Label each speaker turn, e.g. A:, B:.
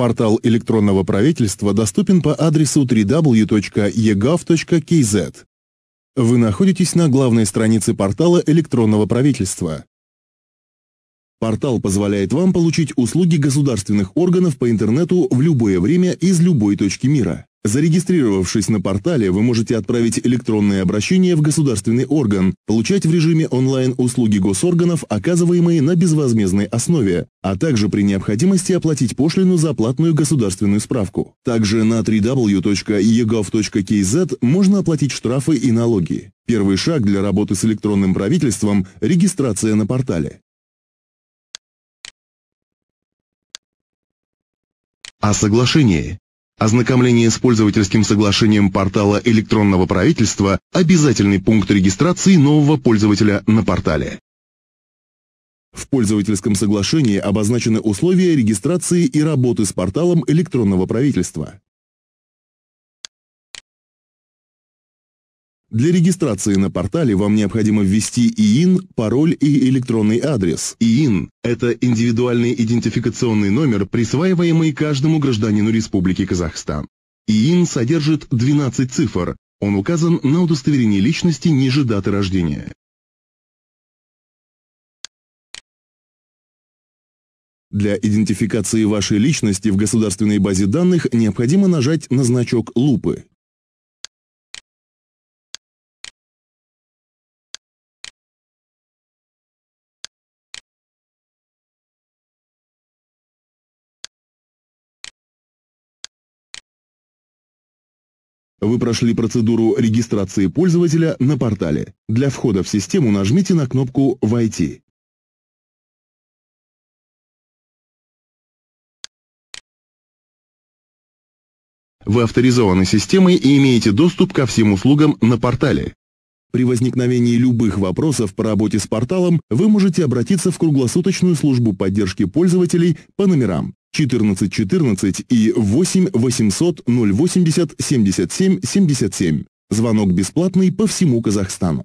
A: Портал электронного правительства доступен по адресу www.egav.kz. Вы находитесь
B: на главной странице портала электронного правительства. Портал позволяет вам получить услуги государственных органов по интернету в любое время из любой точки мира. Зарегистрировавшись на портале, вы можете отправить электронное обращение в государственный орган, получать в режиме онлайн услуги госорганов, оказываемые на безвозмездной основе, а также при необходимости оплатить пошлину за платную государственную справку. Также на www.egov.kz можно оплатить штрафы и налоги. Первый шаг
A: для работы с электронным правительством – регистрация на портале. О соглашении. Ознакомление
B: с пользовательским соглашением портала электронного правительства – обязательный пункт регистрации нового пользователя на портале. В пользовательском соглашении
A: обозначены условия регистрации и работы с порталом электронного правительства. Для регистрации на портале вам необходимо ввести ИИН, пароль и электронный адрес. ИИН – это
B: индивидуальный идентификационный номер, присваиваемый каждому гражданину Республики Казахстан.
C: ИИН содержит 12 цифр. Он указан на удостоверении личности ниже даты
A: рождения. Для идентификации вашей личности в государственной базе данных необходимо нажать на значок лупы Вы прошли процедуру регистрации пользователя на портале. Для входа в систему нажмите на кнопку «Войти».
C: Вы авторизованы системой и имеете доступ ко всем услугам на портале. При
B: возникновении любых вопросов по работе с порталом вы можете обратиться в круглосуточную службу поддержки пользователей по номерам 1414 и 8 080
C: 77 77. Звонок бесплатный по всему Казахстану.